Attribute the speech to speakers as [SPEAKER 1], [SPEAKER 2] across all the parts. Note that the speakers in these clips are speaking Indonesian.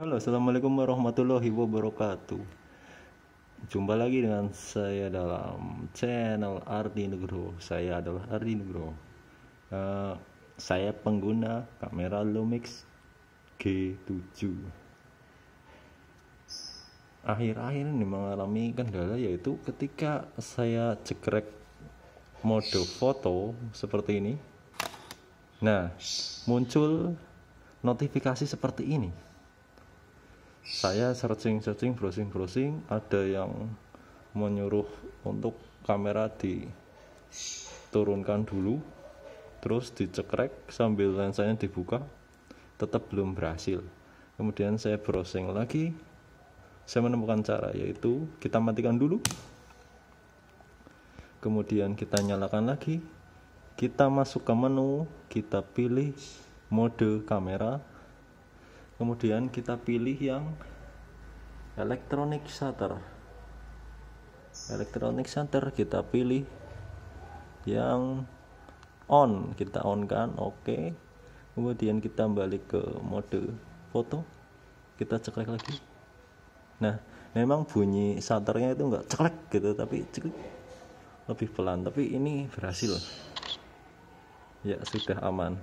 [SPEAKER 1] Halo, assalamualaikum warahmatullahi wabarakatuh. Jumpa lagi dengan saya dalam channel Ardi Nugroho. Saya adalah Ardi Nugroho. Uh, saya pengguna kamera Lumix G7. Akhir-akhir ini mengalami kendala yaitu ketika saya cekrek mode foto seperti ini. Nah, muncul notifikasi seperti ini saya searching searching browsing browsing ada yang menyuruh untuk kamera di turunkan dulu terus dicekrek sambil lensanya dibuka tetap belum berhasil kemudian saya browsing lagi saya menemukan cara yaitu kita matikan dulu kemudian kita nyalakan lagi kita masuk ke menu kita pilih mode kamera kemudian kita pilih yang electronic shutter electronic shutter kita pilih yang on kita on kan oke okay. kemudian kita balik ke mode foto kita ceklek lagi nah memang bunyi shutternya itu enggak ceklek gitu tapi ceklek lebih pelan tapi ini berhasil ya sudah aman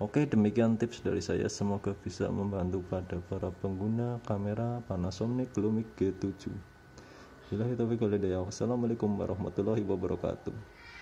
[SPEAKER 1] Oke, demikian tips dari saya. Semoga bisa membantu pada para pengguna kamera Panasonic Lumix G7. Bila itu Wassalamualaikum warahmatullahi wabarakatuh.